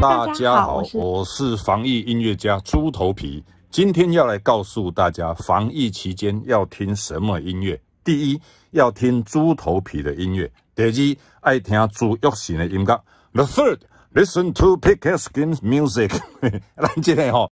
大家好，我是防疫音乐家猪头皮，今天要来告诉大家，防疫期间要听什么音乐。第一，要听猪头皮的音乐；第二，爱听猪肉型的音乐。The third, listen to pig's c skin music。来，接来好。